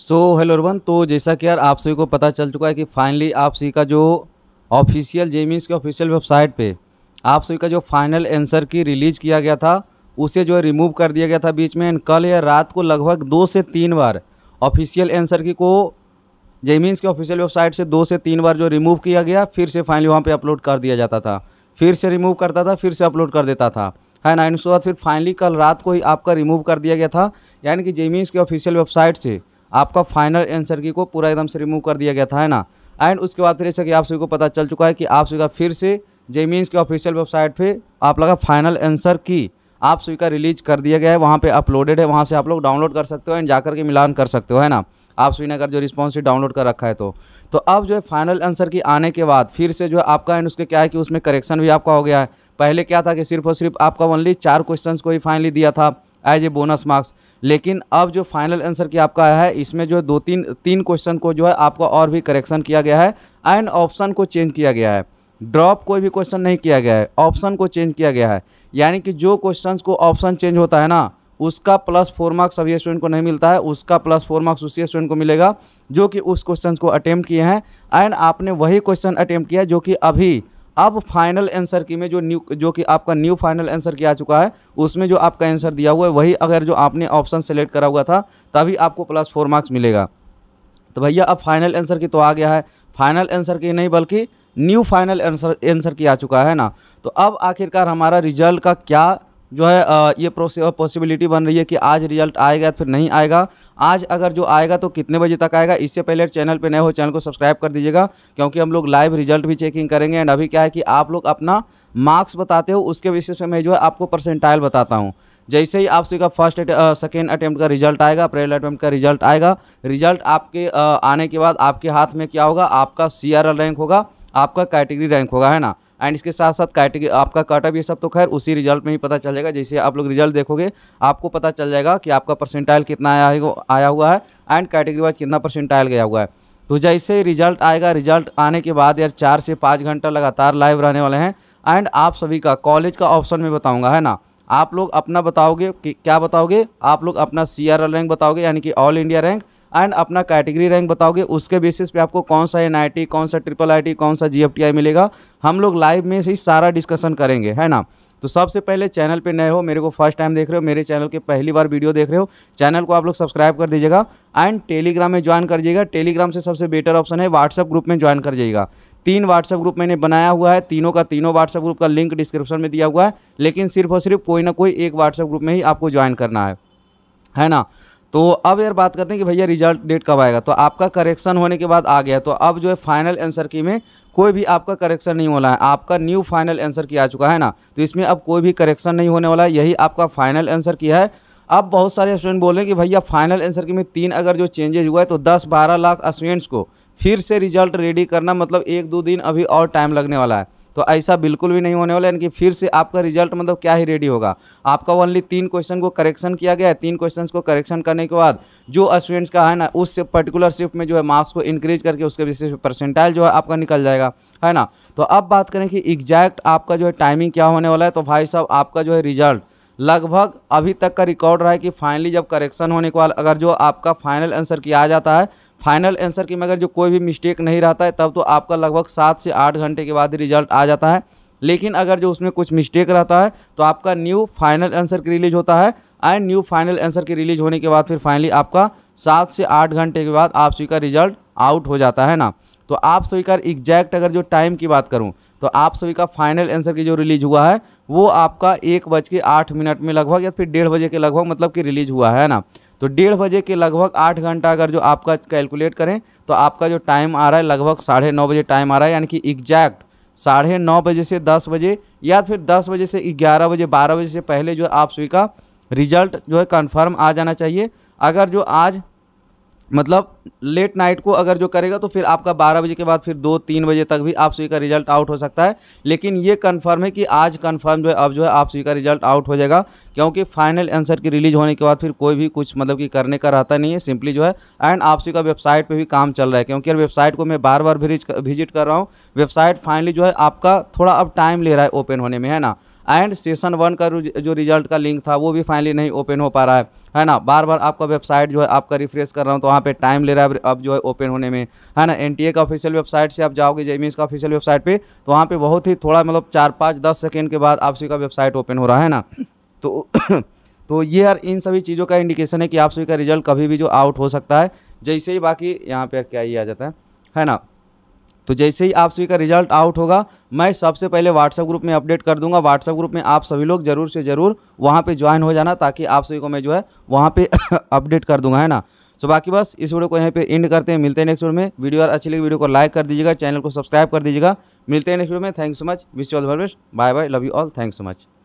so hello everyone तो जैसा कि यार आप सभी को पता चल चुका है कि फाइनली आप सभी का जो ऑफिशियल जेमीस के ऑफिशियल वेबसाइट पे आप सभी का जो फाइनल आंसर की रिलीज़ किया गया था उसे जो है रिमूव कर दिया गया था बीच में एंड कल या रात को लगभग दो से तीन बार ऑफिशियल आंसर की को जेमीन्स के ऑफिशियल वेबसाइट से दो से तीन बार जो रिमूव किया गया फिर से फाइनली वहाँ पर अपलोड कर दिया जाता था फिर से रिमूव करता था फिर से अपलोड कर देता था है हाँ, ना उसके बाद फिर फाइनली कल रात को ही आपका रिमूव कर दिया गया था यानी कि जेमीन्स के ऑफिशियल वेबसाइट से आपका फाइनल आंसर की को पूरा एकदम से रिमूव कर दिया गया था है ना एंड उसके बाद फिर जैसा कि आप सभी को पता चल चुका है कि आप सभी का फिर से जे मीन्स के ऑफिशियल वेबसाइट पे आप लगा फाइनल आंसर की आप सभी का रिलीज कर दिया गया है वहाँ पे अपलोडेड है वहाँ से आप लोग डाउनलोड कर सकते हो एंड जाकर के मिलान कर सकते हो है ना आप सभी ने अगर जो रिस्पॉन्स डाउनलोड कर रखा है तो तो अब जो है फाइनल आंसर की आने के बाद फिर से जो है आपका एंड उसके क्या है कि उसमें करेक्शन भी आपका हो गया है पहले क्या था कि सिर्फ और सिर्फ आपका ओनली चार क्वेश्चन को ही फाइनली दिया था एज ए बोनस मार्क्स लेकिन अब जो फाइनल आंसर की आपका आया है इसमें जो दो तीन तीन क्वेश्चन को जो है आपका और भी करेक्शन किया गया है एंड ऑप्शन को चेंज किया गया है ड्रॉप कोई भी क्वेश्चन नहीं किया गया है ऑप्शन को चेंज किया गया है यानी कि जो क्वेश्चन को ऑप्शन चेंज होता है ना उसका प्लस फोर मार्क्स सभी स्टूडेंट को नहीं मिलता है उसका प्लस फोर मार्क्स उसी स्टूडेंट को मिलेगा जो कि उस क्वेश्चन को अटैम्प्ट किए हैं एंड आपने वही क्वेश्चन अटैम्प्ट किया जो कि अभी अब फाइनल आंसर की में जो न्यू जो कि आपका न्यू फाइनल आंसर की आ चुका है उसमें जो आपका आंसर दिया हुआ है वही अगर जो आपने ऑप्शन सेलेक्ट करा हुआ था तभी आपको प्लस फोर मार्क्स मिलेगा तो भैया अब फाइनल आंसर की तो आ गया है फाइनल आंसर की नहीं बल्कि न्यू फाइनल आंसर आंसर की आ चुका है ना तो अब आखिरकार हमारा रिजल्ट का क्या जो है ये ये पॉसिबिलिटी बन रही है कि आज रिजल्ट आएगा या फिर नहीं आएगा आज अगर जो आएगा तो कितने बजे तक आएगा इससे पहले चैनल पे नए हो चैनल को सब्सक्राइब कर दीजिएगा क्योंकि हम लोग लाइव रिजल्ट भी चेकिंग करेंगे एंड अभी क्या है कि आप लोग अपना मार्क्स बताते हो उसके बेसिस पे मैं जो है आपको परसेंटाइल बताता हूँ जैसे ही आप का फर्स्ट सेकेंड अटैम्प्ट का रिजल्ट आएगा पहले अटैम्प्ट का रिजल्ट आएगा रिजल्ट आपके आने के बाद आपके हाथ में क्या होगा आपका सी रैंक होगा आपका कैटेगरी रैंक होगा है ना एंड इसके साथ साथ कैटेगरी आपका कटअप ये सब तो खैर उसी रिजल्ट में ही पता चल जाएगा जैसे आप लोग रिजल्ट देखोगे आपको पता चल जाएगा कि आपका परसेंटाइल कितना आया आया हुआ है एंड कैटेगरी वाइज कितना परसेंटाइल गया हुआ है तो जैसे ही रिजल्ट आएगा रिजल्ट आने के बाद यार चार से पाँच घंटा लगातार लाइव रहने वाले हैं एंड आप सभी का कॉलेज का ऑप्शन में बताऊँगा है ना आप लोग अपना बताओगे कि क्या बताओगे आप लोग अपना सी रैंक बताओगे यानी कि ऑल इंडिया रैंक एंड अपना कैटेगरी रैंक बताओगे उसके बेसिस पे आपको कौन सा एन कौन सा ट्रिपल आई कौन सा जी मिलेगा हम लोग लाइव में से ही सारा डिस्कशन करेंगे है ना तो सबसे पहले चैनल पे नए हो मेरे को फर्स्ट टाइम देख रहे हो मेरे चैनल के पहली बार वीडियो देख रहे हो चैनल को आप लोग सब्सक्राइब कर दीजिएगा एंड टेलीग्राम में ज्वाइन कर दीजिएगा टेलीग्राम से सबसे बेटर ऑप्शन है व्हाट्सअप ग्रुप में ज्वाइन कर जाइएगा तीन व्हाट्सअप ग्रुप मैंने बनाया हुआ है तीनों का तीनों व्हाट्सअप ग्रुप का लिंक डिस्क्रिप्शन में दिया हुआ है लेकिन सिर्फ और सिर्फ कोई ना कोई एक व्हाट्सअप ग्रुप में ही आपको ज्वाइन करना है है ना तो अब यार बात करते हैं कि भैया रिजल्ट डेट कब आएगा तो आपका करेक्शन होने के बाद आ गया तो अब जो है फाइनल आंसर की में कोई भी आपका करेक्शन नहीं होना है आपका न्यू फाइनल आंसर की आ चुका है ना तो इसमें अब कोई भी करेक्शन नहीं होने वाला है यही आपका फाइनल आंसर की है अब बहुत सारे स्टूडेंट बोल रहे हैं कि भैया फाइनल आंसर की में तीन अगर जो चेंजेज हुआ है तो दस बारह लाख स्टूडेंट्स को फिर से रिजल्ट रेडी करना मतलब एक दो दिन अभी और टाइम लगने वाला है तो ऐसा बिल्कुल भी नहीं होने वाला यानी कि फिर से आपका रिजल्ट मतलब क्या ही रेडी होगा आपका ओनली तीन क्वेश्चन को करेक्शन किया गया है तीन क्वेश्चन को करेक्शन करने के बाद जो स्टूडेंट्स का है ना उस पर्टिकुलर शिफ्ट में जो है मार्क्स को इंक्रीज करके उसके विशेष परसेंटाइल जो है आपका निकल जाएगा है ना तो अब बात करें कि एग्जैक्ट आपका जो है टाइमिंग क्या होने वाला है तो भाई साहब आपका जो है रिजल्ट लगभग अभी तक का रिकॉर्ड रहा है कि फाइनली जब करेक्शन होने के बाद अगर जो आपका फाइनल आंसर किया जाता है फाइनल आंसर की मगर जो कोई भी मिस्टेक नहीं रहता है तब तो आपका लगभग सात से आठ घंटे के बाद ही रिजल्ट आ जाता है लेकिन अगर जो उसमें कुछ मिस्टेक रहता है तो आपका new final answer key release होता है and new final answer key release होने के बाद फिर फाइनली आपका सात से आठ घंटे के बाद आपसी का रिजल्ट आउट हो जाता है ना तो आप सभी का एग्जैक्ट अगर जो टाइम की बात करूँ तो आप सभी का फाइनल आंसर की जो रिलीज हुआ है वो आपका एक बज के आठ मिनट में लगभग या फिर डेढ़ बजे के लगभग मतलब कि रिलीज हुआ है ना तो डेढ़ बजे के लगभग आठ घंटा अगर जो आपका कैलकुलेट करें तो आपका जो टाइम आ रहा है लगभग साढ़े नौ बजे टाइम आ रहा है यानी कि एग्जैक्ट साढ़े नौ बजे से दस बजे या फिर दस बजे से ग्यारह बजे बारह बजे से पहले जो आप सभी का रिजल्ट जो है कन्फर्म आ जाना चाहिए अगर जो आज मतलब लेट नाइट को अगर जो करेगा तो फिर आपका 12 बजे के बाद फिर दो तीन बजे तक भी आप सभी का रिजल्ट आउट हो सकता है लेकिन ये कंफर्म है कि आज कंफर्म जो है अब जो है आप सभी का रिजल्ट आउट हो जाएगा क्योंकि फाइनल आंसर की रिलीज होने के बाद फिर कोई भी कुछ मतलब कि करने का रहता नहीं है सिंपली जो है एंड आप सभी का वेबसाइट पर भी काम चल रहा है क्योंकि वेबसाइट को मैं बार बार विजिट कर रहा हूँ वेबसाइट फाइनली जो है आपका थोड़ा अब टाइम ले रहा है ओपन होने में है ना एंड सेशन वन का जो रिजल्ट का लिंक था वो भी फाइनली नहीं ओपन हो पा रहा है है ना बार बार आपका वेबसाइट जो है आपका रिफ्रेश कर रहा हूँ तो वहाँ पे टाइम ले रहा है अब जो है ओपन होने में है ना एन का ऑफिशियल वेबसाइट से आप जाओगे जे e का ऑफिशियल वेबसाइट पे तो वहाँ पे बहुत ही थोड़ा मतलब चार पाँच दस सेकेंड के बाद आपसी का वेबसाइट ओपन हो रहा है ना तो तो ये यार इन सभी चीज़ों का इंडिकेशन है कि आप सभी का रिजल्ट कभी भी जो आउट हो सकता है जैसे ही बाकी यहाँ पर क्या ही आ जाता है है ना तो जैसे ही आप सभी का रिजल्ट आउट होगा मैं सबसे पहले व्हाट्सएप ग्रुप में अपडेट कर दूंगा व्हाट्सएप ग्रुप में आप सभी लोग जरूर से ज़रूर वहाँ पे ज्वाइन हो जाना ताकि आप सभी को मैं जो है वहाँ पे अपडेट कर दूंगा है ना सो बाकी बस इस वीडियो को यहीं पे एंड करते हैं मिलते हैं नेक्स्ट वीडियो में वीडियो अगर अच्छी लगी वीडियो को लाइक कर दीजिएगा चैनल को सब्सक्राइब कर दीजिएगा मिलते हैं नेक्स्ट वीडियो में thank so much wish you all the best bye bye love you all thank so much